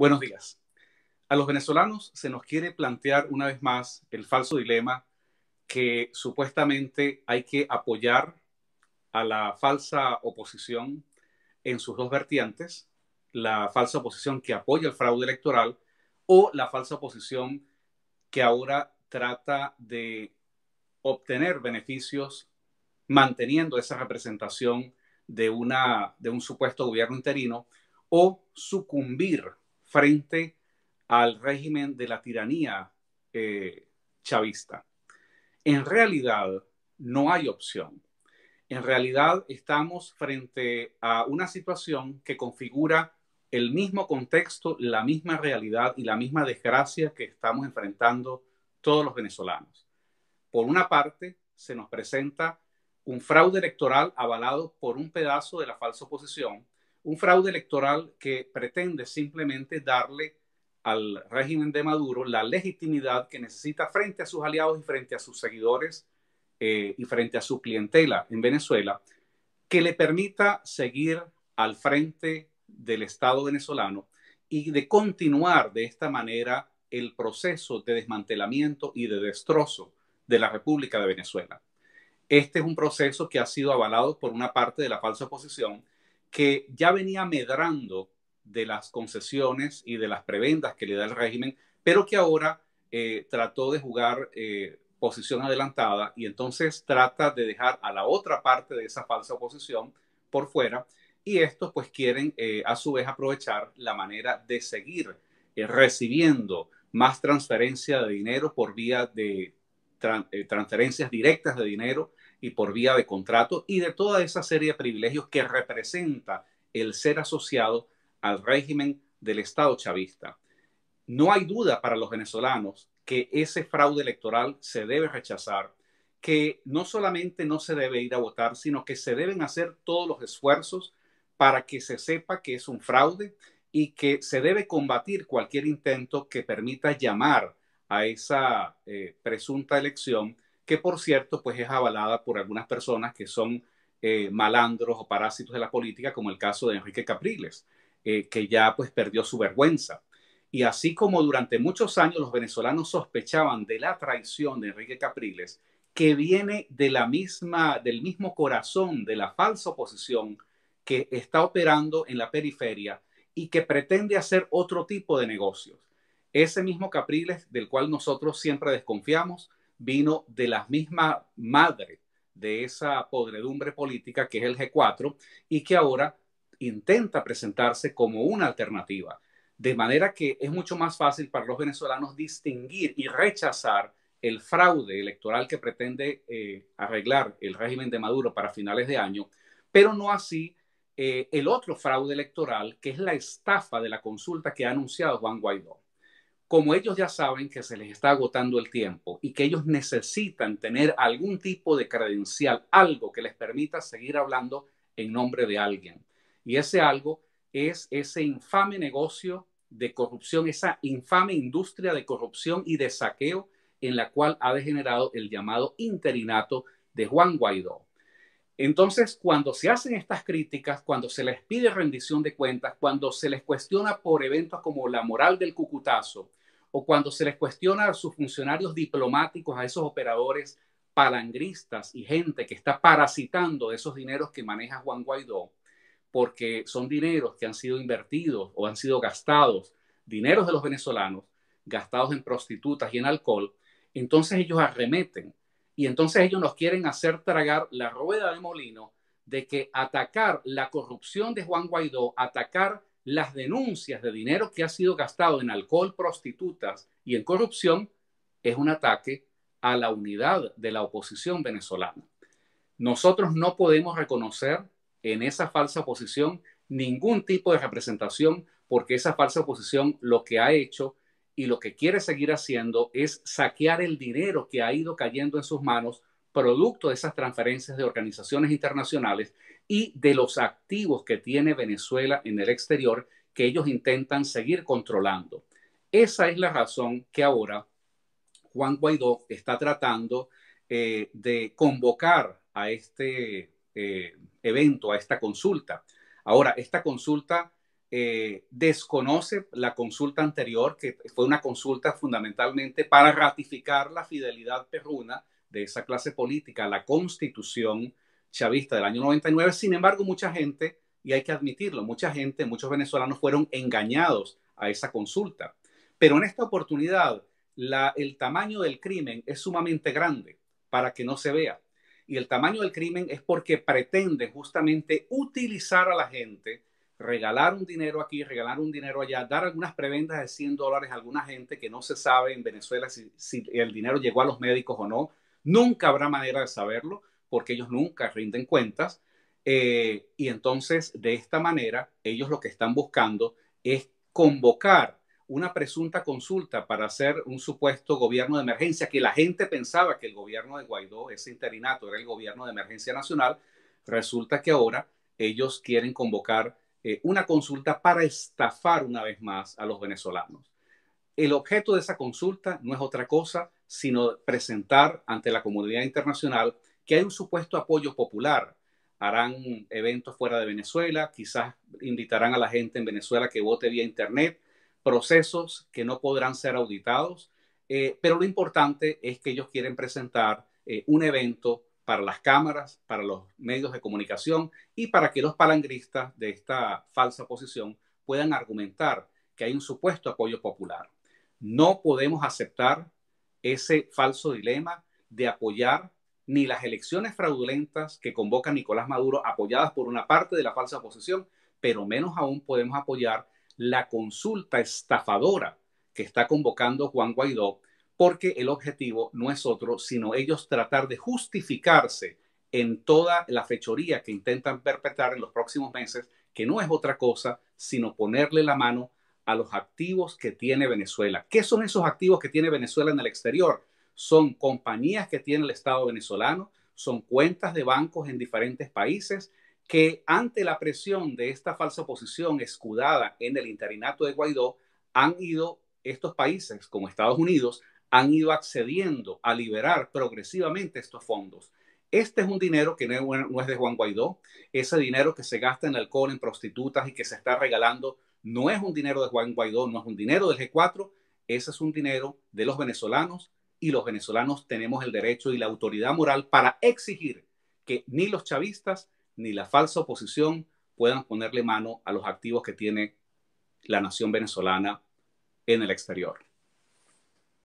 Buenos días. A los venezolanos se nos quiere plantear una vez más el falso dilema que supuestamente hay que apoyar a la falsa oposición en sus dos vertientes, la falsa oposición que apoya el fraude electoral o la falsa oposición que ahora trata de obtener beneficios manteniendo esa representación de, una, de un supuesto gobierno interino o sucumbir frente al régimen de la tiranía eh, chavista. En realidad, no hay opción. En realidad, estamos frente a una situación que configura el mismo contexto, la misma realidad y la misma desgracia que estamos enfrentando todos los venezolanos. Por una parte, se nos presenta un fraude electoral avalado por un pedazo de la falsa oposición un fraude electoral que pretende simplemente darle al régimen de Maduro la legitimidad que necesita frente a sus aliados y frente a sus seguidores eh, y frente a su clientela en Venezuela, que le permita seguir al frente del Estado venezolano y de continuar de esta manera el proceso de desmantelamiento y de destrozo de la República de Venezuela. Este es un proceso que ha sido avalado por una parte de la falsa oposición que ya venía medrando de las concesiones y de las prebendas que le da el régimen, pero que ahora eh, trató de jugar eh, posición adelantada y entonces trata de dejar a la otra parte de esa falsa oposición por fuera y estos pues quieren eh, a su vez aprovechar la manera de seguir recibiendo más transferencia de dinero por vía de transferencias directas de dinero y por vía de contrato y de toda esa serie de privilegios que representa el ser asociado al régimen del Estado chavista. No hay duda para los venezolanos que ese fraude electoral se debe rechazar, que no solamente no se debe ir a votar, sino que se deben hacer todos los esfuerzos para que se sepa que es un fraude y que se debe combatir cualquier intento que permita llamar a esa eh, presunta elección que por cierto, pues es avalada por algunas personas que son eh, malandros o parásitos de la política, como el caso de Enrique Capriles, eh, que ya pues perdió su vergüenza. Y así como durante muchos años los venezolanos sospechaban de la traición de Enrique Capriles, que viene de la misma, del mismo corazón de la falsa oposición que está operando en la periferia y que pretende hacer otro tipo de negocios. Ese mismo Capriles del cual nosotros siempre desconfiamos vino de la misma madre de esa podredumbre política que es el G4 y que ahora intenta presentarse como una alternativa. De manera que es mucho más fácil para los venezolanos distinguir y rechazar el fraude electoral que pretende eh, arreglar el régimen de Maduro para finales de año, pero no así eh, el otro fraude electoral, que es la estafa de la consulta que ha anunciado Juan Guaidó como ellos ya saben que se les está agotando el tiempo y que ellos necesitan tener algún tipo de credencial, algo que les permita seguir hablando en nombre de alguien. Y ese algo es ese infame negocio de corrupción, esa infame industria de corrupción y de saqueo en la cual ha degenerado el llamado interinato de Juan Guaidó. Entonces, cuando se hacen estas críticas, cuando se les pide rendición de cuentas, cuando se les cuestiona por eventos como la moral del cucutazo, o cuando se les cuestiona a sus funcionarios diplomáticos, a esos operadores palangristas y gente que está parasitando esos dineros que maneja Juan Guaidó, porque son dineros que han sido invertidos o han sido gastados, dineros de los venezolanos, gastados en prostitutas y en alcohol, entonces ellos arremeten y entonces ellos nos quieren hacer tragar la rueda de molino de que atacar la corrupción de Juan Guaidó, atacar las denuncias de dinero que ha sido gastado en alcohol, prostitutas y en corrupción es un ataque a la unidad de la oposición venezolana. Nosotros no podemos reconocer en esa falsa oposición ningún tipo de representación porque esa falsa oposición lo que ha hecho y lo que quiere seguir haciendo es saquear el dinero que ha ido cayendo en sus manos producto de esas transferencias de organizaciones internacionales y de los activos que tiene Venezuela en el exterior que ellos intentan seguir controlando. Esa es la razón que ahora Juan Guaidó está tratando eh, de convocar a este eh, evento, a esta consulta. Ahora, esta consulta eh, desconoce la consulta anterior, que fue una consulta fundamentalmente para ratificar la fidelidad perruna de esa clase política la constitución chavista del año 99. Sin embargo, mucha gente, y hay que admitirlo, mucha gente, muchos venezolanos fueron engañados a esa consulta. Pero en esta oportunidad, el tamaño del crimen es sumamente grande para que no se vea. Y el tamaño del crimen es porque pretende justamente utilizar a la gente, regalar un dinero aquí, regalar un dinero allá, dar algunas prebendas de 100 dólares a alguna gente que no se sabe en Venezuela si el dinero llegó a los médicos o no, Nunca habrá manera de saberlo porque ellos nunca rinden cuentas. Eh, y entonces, de esta manera, ellos lo que están buscando es convocar una presunta consulta para hacer un supuesto gobierno de emergencia, que la gente pensaba que el gobierno de Guaidó, ese interinato, era el gobierno de emergencia nacional. Resulta que ahora ellos quieren convocar eh, una consulta para estafar una vez más a los venezolanos. El objeto de esa consulta no es otra cosa sino presentar ante la comunidad internacional que hay un supuesto apoyo popular. Harán eventos fuera de Venezuela, quizás invitarán a la gente en Venezuela que vote vía Internet, procesos que no podrán ser auditados, eh, pero lo importante es que ellos quieren presentar eh, un evento para las cámaras, para los medios de comunicación y para que los palangristas de esta falsa posición puedan argumentar que hay un supuesto apoyo popular. No podemos aceptar ese falso dilema de apoyar ni las elecciones fraudulentas que convoca Nicolás Maduro, apoyadas por una parte de la falsa oposición, pero menos aún podemos apoyar la consulta estafadora que está convocando Juan Guaidó, porque el objetivo no es otro, sino ellos tratar de justificarse en toda la fechoría que intentan perpetrar en los próximos meses, que no es otra cosa, sino ponerle la mano los activos que tiene Venezuela. ¿Qué son esos activos que tiene Venezuela en el exterior? Son compañías que tiene el Estado venezolano, son cuentas de bancos en diferentes países que ante la presión de esta falsa oposición escudada en el interinato de Guaidó, han ido estos países como Estados Unidos, han ido accediendo a liberar progresivamente estos fondos. Este es un dinero que no es de Juan Guaidó, ese dinero que se gasta en alcohol, en prostitutas y que se está regalando no es un dinero de Juan Guaidó, no es un dinero del G4, ese es un dinero de los venezolanos y los venezolanos tenemos el derecho y la autoridad moral para exigir que ni los chavistas ni la falsa oposición puedan ponerle mano a los activos que tiene la nación venezolana en el exterior.